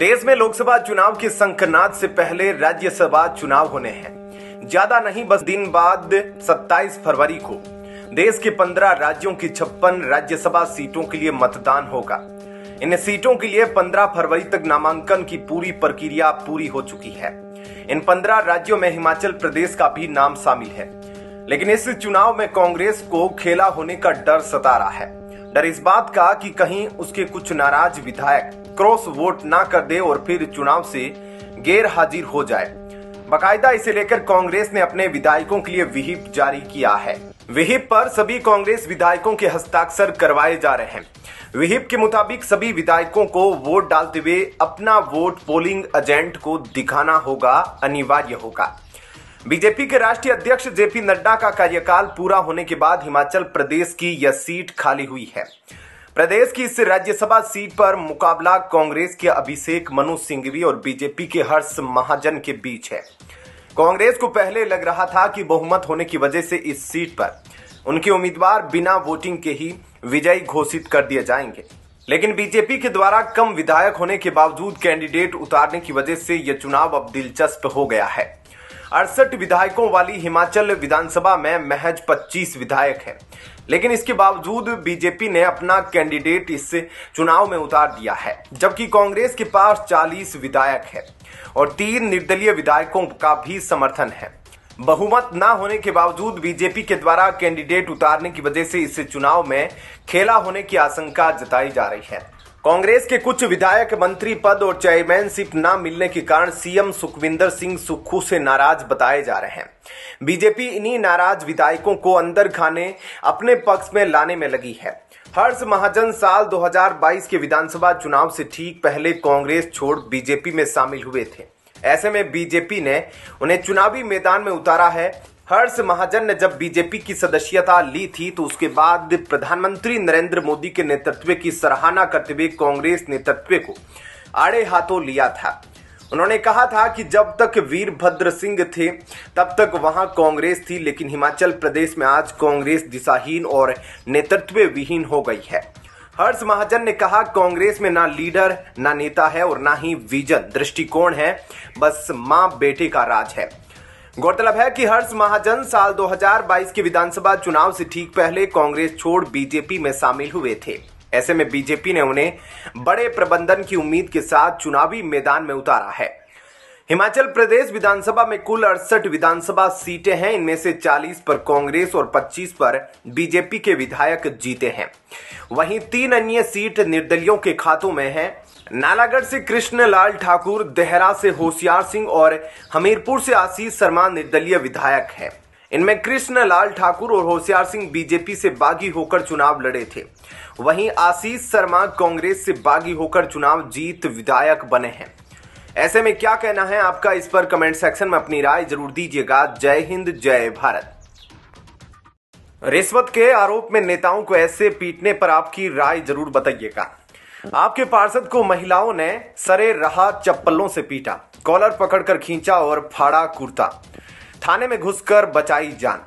देश में लोकसभा चुनाव की संकनाद से पहले राज्यसभा चुनाव होने हैं ज्यादा नहीं बस दिन बाद 27 फरवरी को देश के 15 राज्यों की छप्पन राज्यसभा सीटों के लिए मतदान होगा इन सीटों के लिए 15 फरवरी तक नामांकन की पूरी प्रक्रिया पूरी हो चुकी है इन 15 राज्यों में हिमाचल प्रदेश का भी नाम शामिल है लेकिन इस चुनाव में कांग्रेस को खेला होने का डर सता रहा है डर इस बात का कि कहीं उसके कुछ नाराज विधायक क्रॉस वोट ना कर दे और फिर चुनाव से गैर हाजिर हो जाए बकायदा इसे लेकर कांग्रेस ने अपने विधायकों के लिए विहिप जारी किया है विहिप पर सभी कांग्रेस विधायकों के हस्ताक्षर करवाए जा रहे हैं विहिप के मुताबिक सभी विधायकों को वोट डालते हुए अपना वोट पोलिंग एजेंट को दिखाना होगा अनिवार्य होगा बीजेपी के राष्ट्रीय अध्यक्ष जेपी नड्डा का कार्यकाल पूरा होने के बाद हिमाचल प्रदेश की यह सीट खाली हुई है प्रदेश की इस राज्यसभा सीट पर मुकाबला कांग्रेस के अभिषेक मनु सिंघवी और बीजेपी के हर्ष महाजन के बीच है कांग्रेस को पहले लग रहा था कि बहुमत होने की वजह से इस सीट पर उनके उम्मीदवार बिना वोटिंग के ही विजयी घोषित कर दिए जाएंगे लेकिन बीजेपी के द्वारा कम विधायक होने के बावजूद कैंडिडेट उतारने की वजह से यह चुनाव अब दिलचस्प हो गया है अड़सठ विधायकों वाली हिमाचल विधानसभा में महज 25 विधायक हैं लेकिन इसके बावजूद बीजेपी ने अपना कैंडिडेट इस चुनाव में उतार दिया है जबकि कांग्रेस के पास 40 विधायक है और तीन निर्दलीय विधायकों का भी समर्थन है बहुमत न होने के बावजूद बीजेपी के द्वारा कैंडिडेट उतारने की वजह से इस चुनाव में खेला होने की आशंका जताई जा रही है कांग्रेस के कुछ विधायक मंत्री पद और चेयरमैनशिप न मिलने के कारण सीएम सुखविंदर सिंह सुक्खू से नाराज बताए जा रहे हैं बीजेपी इन्हीं नाराज विधायकों को अंदर खाने अपने पक्ष में लाने में लगी है हर्ष महाजन साल 2022 के विधानसभा चुनाव से ठीक पहले कांग्रेस छोड़ बीजेपी में शामिल हुए थे ऐसे में बीजेपी ने उन्हें चुनावी मैदान में उतारा है हर्ष महाजन ने जब बीजेपी की सदस्यता ली थी तो उसके बाद प्रधानमंत्री नरेंद्र मोदी के नेतृत्व की सराहना करते हुए कांग्रेस नेतृत्व को आड़े हाथों लिया था उन्होंने कहा था कि जब तक वीरभद्र सिंह थे तब तक वहां कांग्रेस थी लेकिन हिमाचल प्रदेश में आज कांग्रेस दिशाहीन और नेतृत्व विहीन हो गई है हर्ष महाजन ने कहा कांग्रेस में ना लीडर ना नेता है और ना ही विजन दृष्टिकोण है बस माँ बेटे का राज है गौरतलब है कि हर्ष महाजन साल 2022 के विधानसभा चुनाव से ठीक पहले कांग्रेस छोड़ बीजेपी में शामिल हुए थे ऐसे में बीजेपी ने उन्हें बड़े प्रबंधन की उम्मीद के साथ चुनावी मैदान में उतारा है हिमाचल प्रदेश विधानसभा में कुल अड़सठ विधानसभा सीटें हैं इनमें से 40 पर कांग्रेस और 25 पर बीजेपी के विधायक जीते हैं वहीं तीन अन्य सीट निर्दलियों के खातों में हैं नालागढ़ से कृष्ण लाल ठाकुर देहरा से होशियार सिंह और हमीरपुर से आशीष शर्मा निर्दलीय विधायक है इनमें कृष्ण लाल ठाकुर और होशियार सिंह बीजेपी से बागी होकर चुनाव लड़े थे वहीं आशीष शर्मा कांग्रेस से बागी होकर चुनाव जीत विधायक बने हैं ऐसे में क्या कहना है आपका इस पर कमेंट सेक्शन में अपनी राय जरूर दीजिएगा जय हिंद जय भारत रिश्वत के आरोप में नेताओं को ऐसे पीटने पर आपकी राय जरूर बताइएगा आपके पार्षद को महिलाओं ने सरे रहा चप्पलों से पीटा कॉलर पकड़कर खींचा और फाड़ा कुर्ता थाने में घुसकर बचाई जान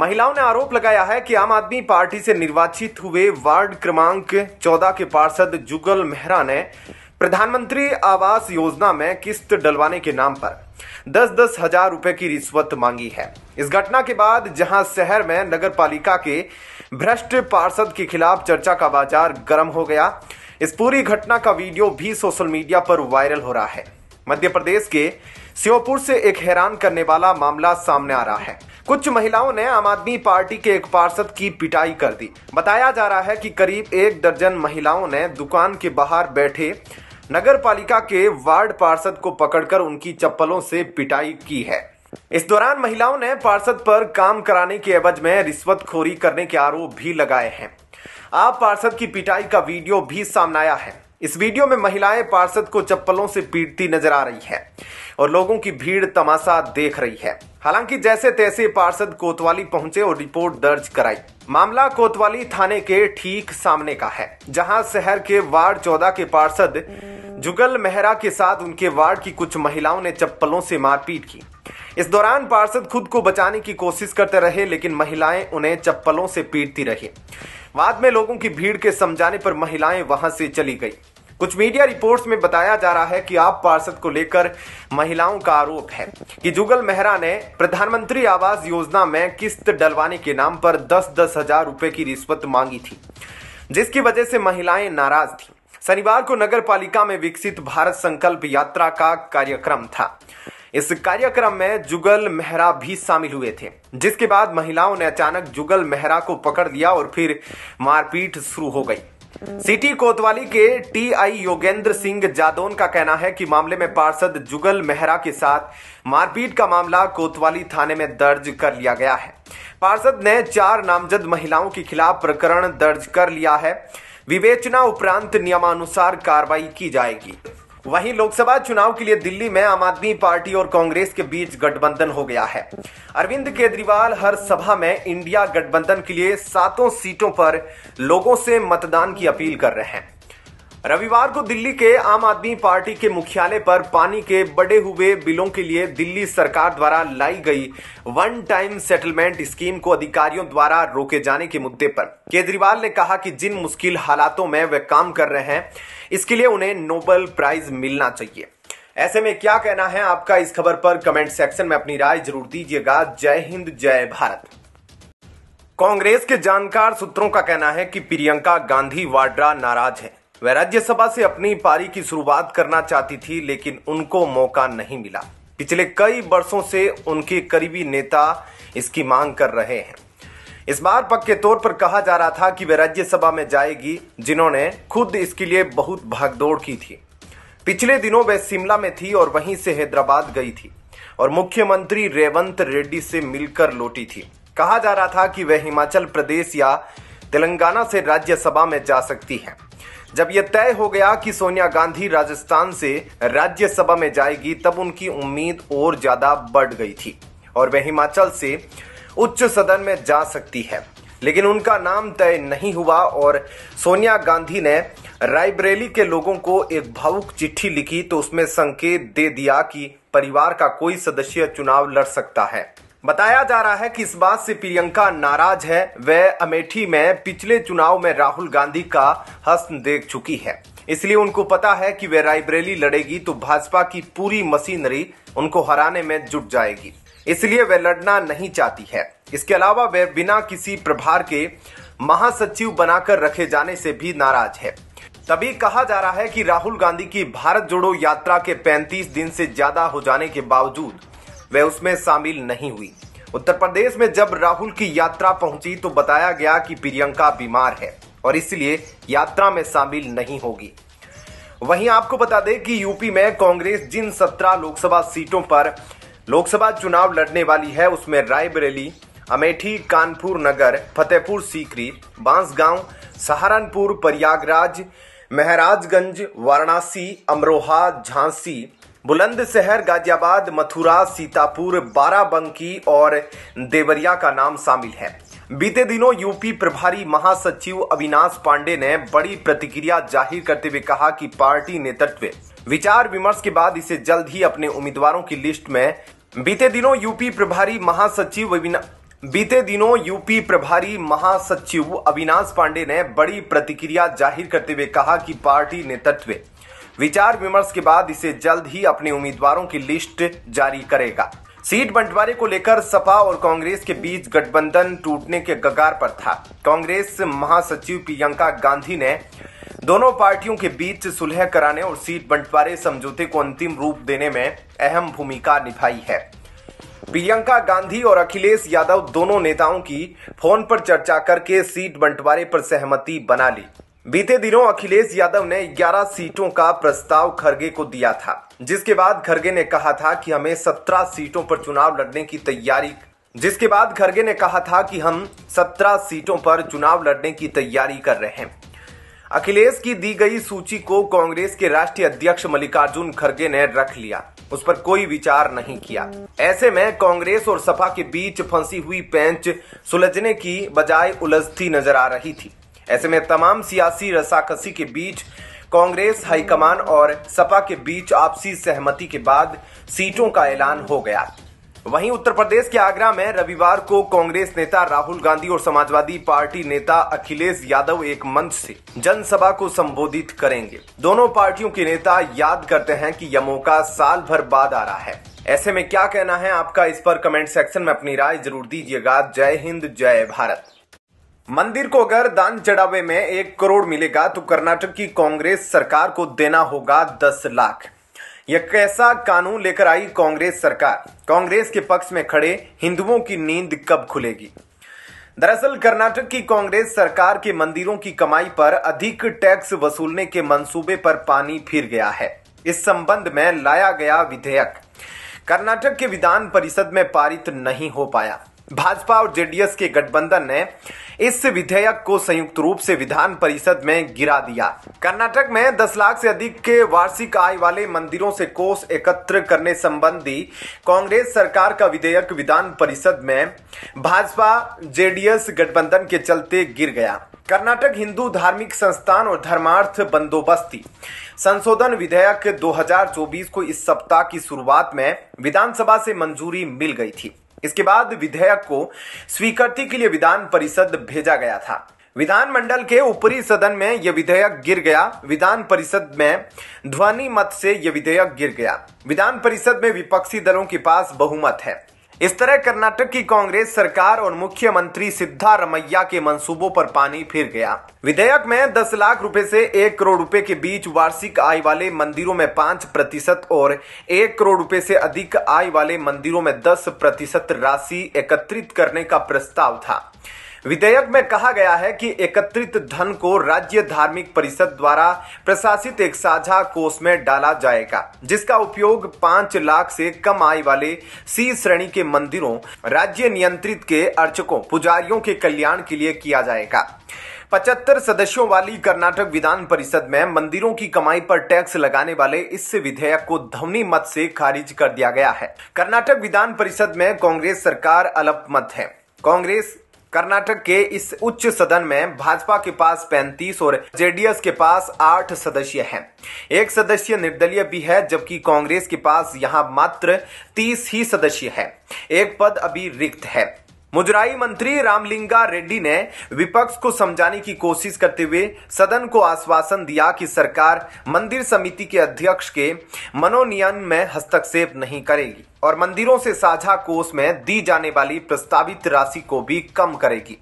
महिलाओं ने आरोप लगाया है कि आम आदमी पार्टी से निर्वाचित हुए वार्ड क्रमांक 14 के पार्षद जुगल मेहरा ने प्रधानमंत्री आवास योजना में किस्त डलवाने के नाम पर दस दस हजार रुपए की रिश्वत मांगी है इस घटना के बाद जहां शहर में नगर पालिका के भ्रष्ट पार्षद के खिलाफ चर्चा का बाजार गर्म हो गया इस पूरी घटना का वीडियो भी सोशल मीडिया पर वायरल हो रहा है मध्य प्रदेश के श्योपुर से एक हैरान करने वाला मामला सामने आ रहा है कुछ महिलाओं ने आम आदमी पार्टी के एक पार्षद की पिटाई कर दी बताया जा रहा है कि करीब एक दर्जन महिलाओं ने दुकान के बाहर बैठे नगर पालिका के वार्ड पार्षद को पकड़कर उनकी चप्पलों से पिटाई की है इस दौरान महिलाओं ने पार्षद पर काम कराने के एवज में रिश्वतखोरी करने के आरोप भी लगाए हैं आप पार्षद की पिटाई का वीडियो भी सामने आया है इस वीडियो में महिलाएं पार्षद को चप्पलों से पीटती नजर आ रही है और लोगों की भीड़ तमाशा देख रही है हालांकि जैसे तैसे पार्षद कोतवाली पहुंचे और रिपोर्ट दर्ज कराई मामला कोतवाली थाने के ठीक सामने का है जहां शहर के वार्ड चौदह के पार्षद जुगल मेहरा के साथ उनके वार्ड की कुछ महिलाओं ने चप्पलों से मारपीट की इस दौरान पार्षद खुद को बचाने की कोशिश करते रहे लेकिन महिलाएं उन्हें चप्पलों से पीटती रही बाद में लोगों की भीड़ के समझाने पर महिलाएं वहां से चली गई कुछ मीडिया रिपोर्ट्स में बताया जा रहा है कि आप पार्षद को लेकर महिलाओं का आरोप है कि जुगल मेहरा ने प्रधानमंत्री आवास योजना में किस्त डलवाने के नाम पर दस दस हजार रुपए की रिश्वत मांगी थी जिसकी वजह से महिलाएं नाराज थी शनिवार को नगर पालिका में विकसित भारत संकल्प यात्रा का कार्यक्रम था इस कार्यक्रम में जुगल मेहरा भी शामिल हुए थे जिसके बाद महिलाओं ने अचानक जुगल मेहरा को पकड़ लिया और फिर मारपीट शुरू हो गई सिटी कोतवाली के टीआई योगेंद्र सिंह जादौन का कहना है कि मामले में पार्षद जुगल मेहरा के साथ मारपीट का मामला कोतवाली थाने में दर्ज कर लिया गया है पार्षद ने चार नामजद महिलाओं के खिलाफ प्रकरण दर्ज कर लिया है विवेचना उपरांत नियमानुसार कार्रवाई की जाएगी वहीं लोकसभा चुनाव के लिए दिल्ली में आम आदमी पार्टी और कांग्रेस के बीच गठबंधन हो गया है अरविंद केजरीवाल हर सभा में इंडिया गठबंधन के लिए सातों सीटों पर लोगों से मतदान की अपील कर रहे हैं रविवार को दिल्ली के आम आदमी पार्टी के मुख्यालय पर पानी के बड़े हुए बिलों के लिए दिल्ली सरकार द्वारा लाई गई वन टाइम सेटलमेंट स्कीम को अधिकारियों द्वारा रोके जाने के मुद्दे पर केजरीवाल ने कहा कि जिन मुश्किल हालातों में वे काम कर रहे हैं इसके लिए उन्हें नोबल प्राइज मिलना चाहिए ऐसे में क्या कहना है आपका इस खबर पर कमेंट सेक्शन में अपनी राय जरूर दीजिएगा जय हिंद जय भारत कांग्रेस के जानकार सूत्रों का कहना है कि प्रियंका गांधी वाड्रा नाराज है वह राज्यसभा से अपनी पारी की शुरुआत करना चाहती थी लेकिन उनको मौका नहीं मिला पिछले कई वर्षों से उनके करीबी नेता इसकी मांग कर रहे हैं इस बार पक्के तौर पर कहा जा रहा था कि वह राज्यसभा में जाएगी जिन्होंने खुद इसके लिए बहुत भागदौड़ की थी पिछले दिनों वह शिमला में थी और वहीं से हैदराबाद गई थी और मुख्यमंत्री रेवंत रेड्डी से मिलकर लौटी थी कहा जा रहा था कि वह हिमाचल प्रदेश या तेलंगाना से राज्यसभा में जा सकती हैं जब यह तय हो गया कि सोनिया गांधी राजस्थान से राज्यसभा में जाएगी तब उनकी उम्मीद और ज्यादा बढ़ गई थी और वह हिमाचल से उच्च सदन में जा सकती है लेकिन उनका नाम तय नहीं हुआ और सोनिया गांधी ने रायबरेली के लोगों को एक भावुक चिट्ठी लिखी तो उसमें संकेत दे दिया कि परिवार का कोई सदस्य चुनाव लड़ सकता है बताया जा रहा है कि इस बात से प्रियंका नाराज है वह अमेठी में पिछले चुनाव में राहुल गांधी का हस्त देख चुकी है इसलिए उनको पता है कि वे रायबरेली लड़ेगी तो भाजपा की पूरी मशीनरी उनको हराने में जुट जाएगी इसलिए वे लड़ना नहीं चाहती है इसके अलावा वे बिना किसी प्रभार के महासचिव बनाकर रखे जाने से भी नाराज है तभी कहा जा रहा है कि राहुल गांधी की भारत जोड़ो यात्रा के 35 दिन से ज्यादा हो जाने के बावजूद वह उसमें शामिल नहीं हुई उत्तर प्रदेश में जब राहुल की यात्रा पहुंची तो बताया गया कि प्रियंका बीमार है और इसलिए यात्रा में शामिल नहीं होगी वहीं आपको बता दें कि यूपी में कांग्रेस जिन सत्रह लोकसभा सीटों पर लोकसभा चुनाव लड़ने वाली है उसमें रायबरेली अमेठी कानपुर नगर फतेहपुर सीकरी बांसगांव सहारनपुर प्रयागराज महराजगंज वाराणसी अमरोहा झांसी बुलंदशहर गाजियाबाद मथुरा सीतापुर बाराबंकी और देवरिया का नाम शामिल है बीते दिनों यूपी प्रभारी महासचिव अविनाश पांडे ने बड़ी प्रतिक्रिया जाहिर करते हुए कहा कि पार्टी नेतृत्व विचार विमर्श के बाद इसे जल्द ही अपने उम्मीदवारों की लिस्ट में बीते दिनों यूपी प्रभारी महासचिव बीते दिनों यूपी प्रभारी महासचिव अविनाश पांडे ने बड़ी प्रतिक्रिया जाहिर करते हुए कहा कि पार्टी नेतृत्व विचार विमर्श के बाद इसे जल्द ही अपने उम्मीदवारों की लिस्ट जारी करेगा सीट बंटवारे को लेकर सपा और कांग्रेस के बीच गठबंधन टूटने के गगार पर था कांग्रेस महासचिव प्रियंका गांधी ने दोनों पार्टियों के बीच सुलह कराने और सीट बंटवारे समझौते को अंतिम रूप देने में अहम भूमिका निभाई है प्रियंका गांधी और अखिलेश यादव दोनों नेताओं की फोन पर चर्चा करके सीट बंटवारे पर सहमति बना ली बीते दिनों अखिलेश यादव ने 11 सीटों का प्रस्ताव खरगे को दिया था जिसके बाद खरगे ने कहा था कि हमें 17 सीटों पर चुनाव लड़ने की तैयारी जिसके बाद खरगे ने कहा था कि हम 17 सीटों पर चुनाव लड़ने की तैयारी कर रहे हैं अखिलेश की दी गई सूची को कांग्रेस के राष्ट्रीय अध्यक्ष मल्लिकार्जुन खड़गे ने रख लिया उस पर कोई विचार नहीं किया ऐसे में कांग्रेस और सपा के बीच फंसी हुई पेंच सुलझने की बजाय उलझती नजर आ रही थी ऐसे में तमाम सियासी रसाकसी के बीच कांग्रेस हाईकमान और सपा के बीच आपसी सहमति के बाद सीटों का ऐलान हो गया वहीं उत्तर प्रदेश के आगरा में रविवार को कांग्रेस नेता राहुल गांधी और समाजवादी पार्टी नेता अखिलेश यादव एक मंच से जनसभा को संबोधित करेंगे दोनों पार्टियों के नेता याद करते हैं कि यह मौका साल भर बाद आ रहा है ऐसे में क्या कहना है आपका इस पर कमेंट सेक्शन में अपनी राय जरूर दीजिएगा जय हिंद जय भारत मंदिर को अगर दान चढ़ावे में एक करोड़ मिलेगा तो कर्नाटक की कांग्रेस सरकार को देना होगा दस लाख यह कैसा कानून लेकर आई कांग्रेस सरकार कांग्रेस के पक्ष में खड़े हिंदुओं की नींद कब खुलेगी दरअसल कर्नाटक की कांग्रेस सरकार के मंदिरों की कमाई पर अधिक टैक्स वसूलने के मंसूबे पर पानी फिर गया है इस संबंध में लाया गया विधेयक कर्नाटक के विधान परिषद में पारित नहीं हो पाया भाजपा और जेडीएस के गठबंधन ने इस विधेयक को संयुक्त रूप से विधान परिषद में गिरा दिया कर्नाटक में 10 लाख से अधिक के वार्षिक आय वाले मंदिरों से कोष एकत्र करने संबंधी कांग्रेस सरकार का विधेयक विधान परिषद में भाजपा जेडीएस गठबंधन के चलते गिर गया कर्नाटक हिंदू धार्मिक संस्थान और धर्मार्थ बंदोबस्ती संशोधन विधेयक 2024 को इस सप्ताह की शुरुआत में विधानसभा से मंजूरी मिल गई थी इसके बाद विधेयक को स्वीकृति के लिए विधान परिषद भेजा गया था विधानमंडल के ऊपरी सदन में यह विधेयक गिर गया विधान परिषद में ध्वनि मत से यह विधेयक गिर गया विधान परिषद में विपक्षी दलों के पास बहुमत है इस तरह कर्नाटक की कांग्रेस सरकार और मुख्यमंत्री सिद्धारमैया के मंसूबों पर पानी फिर गया विधेयक में 10 लाख रुपए से एक करोड़ रुपए के बीच वार्षिक आय वाले मंदिरों में पांच प्रतिशत और एक करोड़ रुपए से अधिक आय वाले मंदिरों में दस प्रतिशत राशि एकत्रित करने का प्रस्ताव था विधेयक में कहा गया है कि एकत्रित धन को राज्य धार्मिक परिषद द्वारा प्रशासित एक साझा कोष में डाला जाएगा जिसका उपयोग पांच लाख से कम आय वाले सी श्रेणी के मंदिरों राज्य नियंत्रित के अर्चकों पुजारियों के कल्याण के लिए किया जाएगा पचहत्तर सदस्यों वाली कर्नाटक विधान परिषद में मंदिरों की कमाई पर टैक्स लगाने वाले इस विधेयक को ध्वनि मत से खारिज कर दिया गया है कर्नाटक विधान परिषद में कांग्रेस सरकार मत है कांग्रेस कर्नाटक के इस उच्च सदन में भाजपा के पास 35 और जेडीएस के पास 8 सदस्य हैं। एक सदस्य निर्दलीय भी है जबकि कांग्रेस के पास यहां मात्र 30 ही सदस्य है एक पद अभी रिक्त है मुजराई मंत्री रामलिंगा रेड्डी ने विपक्ष को समझाने की कोशिश करते हुए सदन को आश्वासन दिया कि सरकार मंदिर समिति के अध्यक्ष के मनोनयन में हस्तक्षेप नहीं करेगी और मंदिरों से साझा कोष में दी जाने वाली प्रस्तावित राशि को भी कम करेगी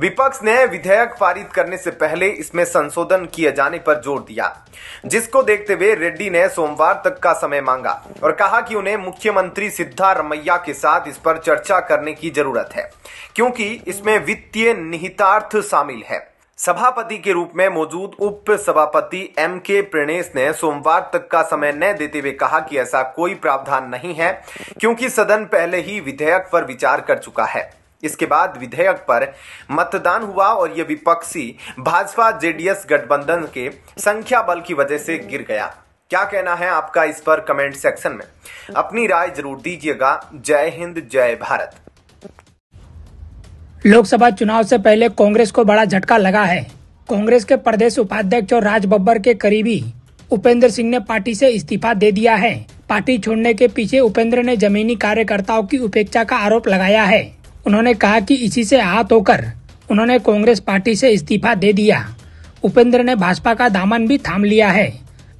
विपक्ष ने विधेयक पारित करने से पहले इसमें संशोधन किए जाने पर जोर दिया जिसको देखते हुए रेड्डी ने सोमवार तक का समय मांगा और कहा कि उन्हें मुख्यमंत्री सिद्धारमैया के साथ इस पर चर्चा करने की जरूरत है क्योंकि इसमें वित्तीय निहितार्थ शामिल है सभापति के रूप में मौजूद उप सभापति एम के प्रणेश ने सोमवार तक का समय न देते हुए कहा कि ऐसा कोई प्रावधान नहीं है क्योंकि सदन पहले ही विधेयक पर विचार कर चुका है इसके बाद विधेयक पर मतदान हुआ और यह विपक्षी भाजपा जेडीएस गठबंधन के संख्या बल की वजह से गिर गया क्या कहना है आपका इस पर कमेंट सेक्शन में अपनी राय जरूर दीजिएगा जय हिंद जय भारत लोकसभा चुनाव से पहले कांग्रेस को बड़ा झटका लगा है कांग्रेस के प्रदेश उपाध्यक्ष और राज बब्बर के करीबी उपेंद्र सिंह ने पार्टी से इस्तीफा दे दिया है पार्टी छोड़ने के पीछे उपेंद्र ने जमीनी कार्यकर्ताओं की उपेक्षा का आरोप लगाया है उन्होंने कहा कि इसी से हाथ होकर उन्होंने कांग्रेस पार्टी से इस्तीफा दे दिया उपेंद्र ने भाजपा का दामन भी थाम लिया है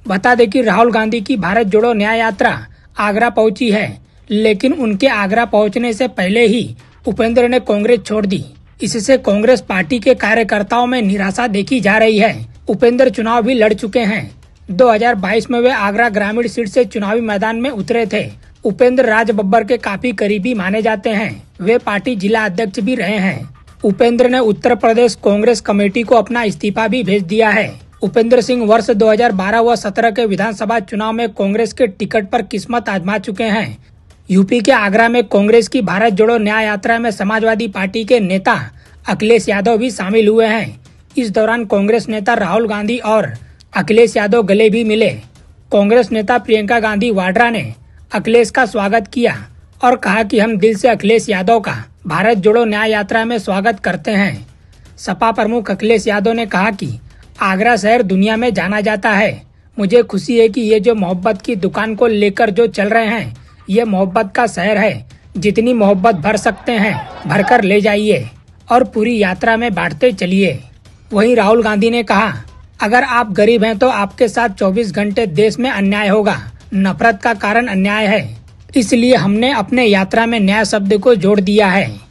बता दें कि राहुल गांधी की भारत जोड़ो न्याय यात्रा आगरा पहुंची है लेकिन उनके आगरा पहुंचने से पहले ही उपेंद्र ने कांग्रेस छोड़ दी इससे कांग्रेस पार्टी के कार्यकर्ताओं में निराशा देखी जा रही है उपेंद्र चुनाव भी लड़ चुके हैं 2022 में वे आगरा ग्रामीण सीट से चुनावी मैदान में उतरे थे उपेंद्र राज बब्बर के काफी करीबी माने जाते हैं वे पार्टी जिला अध्यक्ष भी रहे हैं उपेंद्र ने उत्तर प्रदेश कांग्रेस कमेटी को अपना इस्तीफा भी भेज दिया है उपेंद्र सिंह वर्ष 2012 व 17 के विधानसभा चुनाव में कांग्रेस के टिकट पर किस्मत आजमा चुके हैं यूपी के आगरा में कांग्रेस की भारत जोड़ो न्याय यात्रा में समाजवादी पार्टी के नेता अखिलेश यादव भी शामिल हुए हैं इस दौरान कांग्रेस नेता राहुल गांधी और अखिलेश यादव गले भी मिले कांग्रेस नेता प्रियंका गांधी वाड्रा ने अखिलेश का स्वागत किया और कहा कि हम दिल से अखिलेश यादव का भारत जोड़ो न्याय यात्रा में स्वागत करते हैं सपा प्रमुख अखिलेश यादव ने कहा कि आगरा शहर दुनिया में जाना जाता है मुझे खुशी है कि ये जो मोहब्बत की दुकान को लेकर जो चल रहे हैं ये मोहब्बत का शहर है जितनी मोहब्बत भर सकते हैं भर कर ले जाइए और पूरी यात्रा में बांटते चलिए वहीं राहुल गांधी ने कहा अगर आप गरीब हैं तो आपके साथ 24 घंटे देश में अन्याय होगा नफरत का कारण अन्याय है इसलिए हमने अपने यात्रा में न्याय शब्द को जोड़ दिया है